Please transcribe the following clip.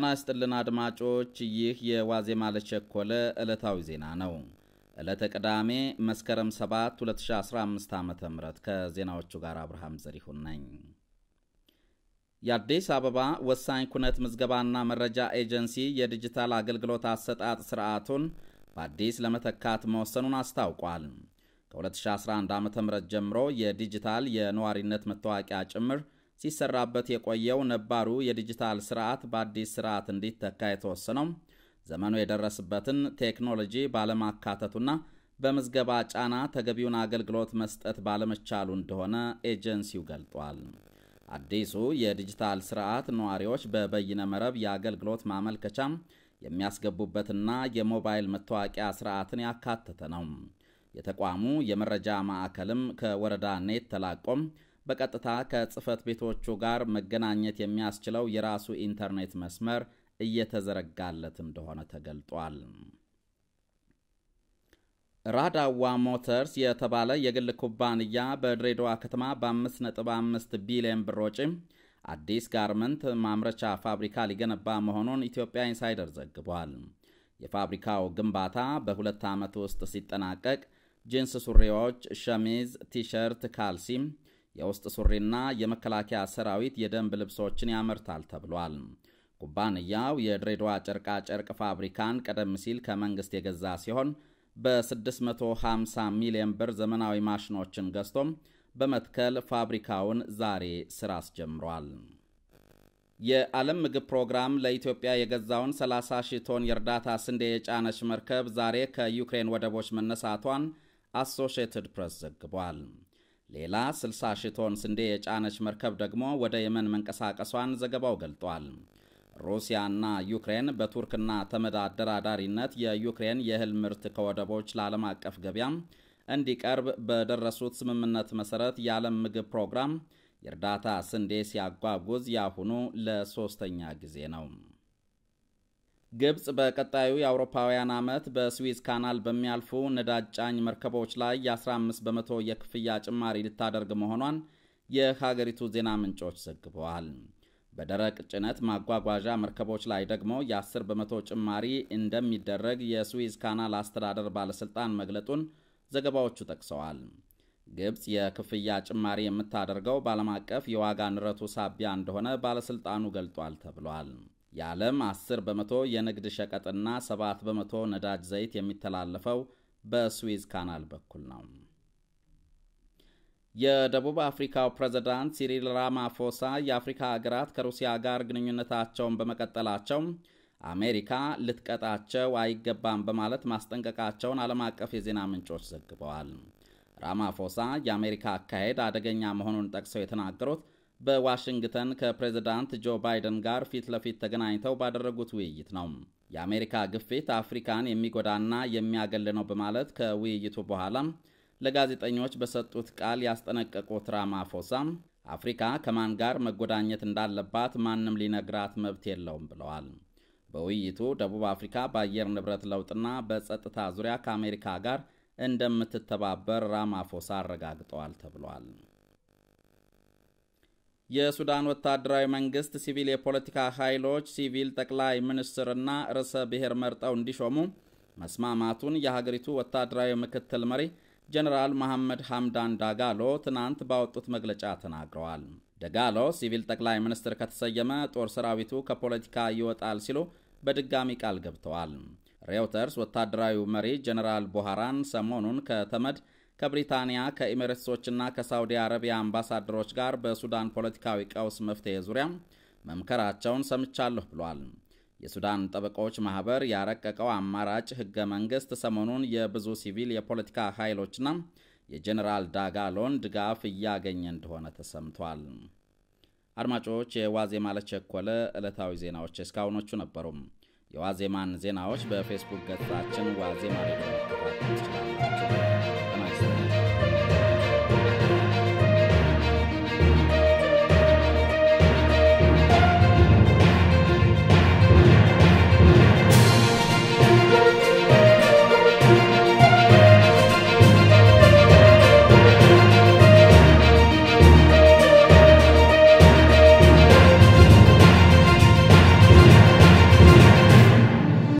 ጤና ይስጥልን አድማጮች፣ ይህ የዋዜማ ለቸኮለ ዕለታዊ ዜና ነው። ዕለተ ቅዳሜ መስከረም 7 2015 ዓ ም ከዜናዎቹ ጋር አብርሃም ዘሪሁን ነኝ። የአዲስ አበባ ወሳኝ ኩነት ምዝገባና መረጃ ኤጀንሲ የዲጂታል አገልግሎት አሰጣጥ ስርዓቱን በአዲስ ለመተካት መወሰኑን አስታውቋል። ከ2011 ዓ ም ጀምሮ የዲጂታል የነዋሪነት መታወቂያ ጭምር ሲሰራበት የቆየው ነባሩ የዲጂታል ስርዓት በአዲስ ስርዓት እንዲተካ የተወሰነው ዘመኑ የደረስበትን ቴክኖሎጂ ባለማካተቱና በምዝገባ ጫና ተገቢውን አገልግሎት መስጠት ባለመቻሉ እንደሆነ ኤጀንሲው ገልጧል። አዲሱ የዲጂታል ስርዓት ነዋሪዎች በበይነ መረብ የአገልግሎት ማመልከቻ የሚያስገቡበትና የሞባይል መታወቂያ ስርዓትን ያካተተ ነው። የተቋሙ የመረጃ ማዕከልም ከወረዳ ኔት ተላቆም በቀጥታ ከጽህፈት ቤቶቹ ጋር መገናኘት የሚያስችለው የራሱ ኢንተርኔት መስመር እየተዘረጋለት እንደሆነ ተገልጧል። ራዳዋ ሞተርስ የተባለ የግል ኩባንያ በድሬዳዋ ከተማ በ5.5 ቢሊዮን ብር ወጪ አዲስ ጋርመንት ማምረቻ ፋብሪካ ሊገነባ መሆኑን ኢትዮጵያ ኢንሳይደር ዘግቧል። የፋብሪካው ግንባታ በሁለት ዓመት ውስጥ ሲጠናቀቅ ጂንስ ሱሪዎች፣ ሸሚዝ፣ ቲሸርት፣ ካልሲም የውስጥ ሱሪና የመከላከያ ሰራዊት የደንብ ልብሶችን ያመርታል ተብሏል። ኩባንያው የድሬዳዋ ጨርቃ ጨርቅ ፋብሪካን ቀደም ሲል ከመንግሥት የገዛ ሲሆን በ650 ሚሊዮን ብር ዘመናዊ ማሽኖችን ገዝቶም በመትከል ፋብሪካውን ዛሬ ስራ አስጀምሯል። የዓለም ምግብ ፕሮግራም ለኢትዮጵያ የገዛውን 30 ሺህ ቶን የእርዳታ ስንዴ የጫነች መርከብ ዛሬ ከዩክሬን ወደቦች መነሳቷን አሶሺየትድ ፕሬስ ዘግቧል። ሌላ 60 ሺህ ቶን ስንዴ የጫነች መርከብ ደግሞ ወደ የመን መንቀሳቀሷን ዘገባው ገልጧል። ሩሲያና ዩክሬን በቱርክና ተመድ አደራዳሪነት የዩክሬን የእህል ምርት ከወደቦች ለዓለም አቀፍ ገበያም እንዲቀርብ በደረሱት ስምምነት መሠረት የዓለም ምግብ ፕሮግራም የእርዳታ ስንዴ ሲያጓጉዝ ያሁኑ ለሦስተኛ ጊዜ ነው። ግብጽ በቀጣዩ የአውሮፓውያን ዓመት በስዊዝ ካናል በሚያልፉ ነዳጅ ጫኝ መርከቦች ላይ የ15 በመቶ የክፍያ ጭማሪ ልታደርግ መሆኗን የሀገሪቱ ዜና ምንጮች ዘግበዋል። በደረቅ ጭነት ማጓጓዣ መርከቦች ላይ ደግሞ የ10 በመቶ ጭማሪ እንደሚደረግ የስዊዝ ካናል አስተዳደር ባለሥልጣን መግለጡን ዘገባዎቹ ጠቅሰዋል። ግብፅ የክፍያ ጭማሪ የምታደርገው በዓለም አቀፍ የዋጋ ንረቱ ሳቢያ እንደሆነ ባለሥልጣኑ ገልጧል ተብሏል። የዓለም 10 በመቶ የንግድ ሸቀጥና 7 በመቶ ነዳጅ ዘይት የሚተላለፈው በስዊዝ ካናል በኩል ነው። የደቡብ አፍሪካው ፕሬዝዳንት ሲሪል ራማፎሳ የአፍሪካ ሀገራት ከሩሲያ ጋር ግንኙነታቸውን በመቀጠላቸው አሜሪካ ልትቀጣቸው አይገባም በማለት ማስጠንቀቃቸውን ዓለም አቀፍ የዜና ምንጮች ዘግበዋል። ራማፎሳ የአሜሪካ አካሄድ አደገኛ መሆኑን ጠቅሰው የተናገሩት በዋሽንግተን ከፕሬዝዳንት ጆ ባይደን ጋር ፊት ለፊት ተገናኝተው ባደረጉት ውይይት ነው። የአሜሪካ ግፊት አፍሪካን የሚጎዳና የሚያገል ነው በማለት ከውይይቱ በኋላ ለጋዜጠኞች በሰጡት ቃል ያስጠነቀቁት ራማፎሳ አፍሪካ ከማን ጋር መጎዳኘት እንዳለባት ማንም ሊነግራት መብት የለውም ብለዋል። በውይይቱ ደቡብ አፍሪካ በአየር ንብረት ለውጥና በጸጥታ ዙሪያ ከአሜሪካ ጋር እንደምትተባበር ራማፎሳ አረጋግጠዋል ተብሏል። የሱዳን ወታደራዊ መንግስት ሲቪል የፖለቲካ ኃይሎች ሲቪል ጠቅላይ ሚኒስትርና ርዕሰ ብሔር መርጠው እንዲሾሙ መስማማቱን የሀገሪቱ ወታደራዊ ምክትል መሪ ጀኔራል መሐመድ ሐምዳን ዳጋሎ ትናንት ባወጡት መግለጫ ተናግረዋል። ደጋሎ ሲቪል ጠቅላይ ሚኒስትር ከተሰየመ ጦር ሰራዊቱ ከፖለቲካ ይወጣል ሲሉ በድጋሚ ቃል ገብተዋል። ሬውተርስ ወታደራዊ መሪ ጀኔራል ቦሃራን ሰሞኑን ከተመድ ከብሪታንያ ከኤሚሬትሶችና ከሳውዲ አረቢያ አምባሳደሮች ጋር በሱዳን ፖለቲካዊ ቀውስ መፍትሄ ዙሪያ መምከራቸውን ሰምቻለሁ ብሏል። የሱዳን ጠበቆች ማኅበር ያረቀቀው አማራጭ ህገ መንግሥት ሰሞኑን የብዙ ሲቪል የፖለቲካ ኃይሎችና የጀኔራል ዳጋሎን ድጋፍ እያገኘ እንደሆነ ተሰምቷል። አድማጮች፣ የዋዜማ ለቸኮለ ዕለታዊ ዜናዎች እስካሁኖቹ ነበሩም። የዋዜማን ዜናዎች በፌስቡክ ገጻችን ዋዜማ ሬዲዮ መከታተል ትችላላችሁ።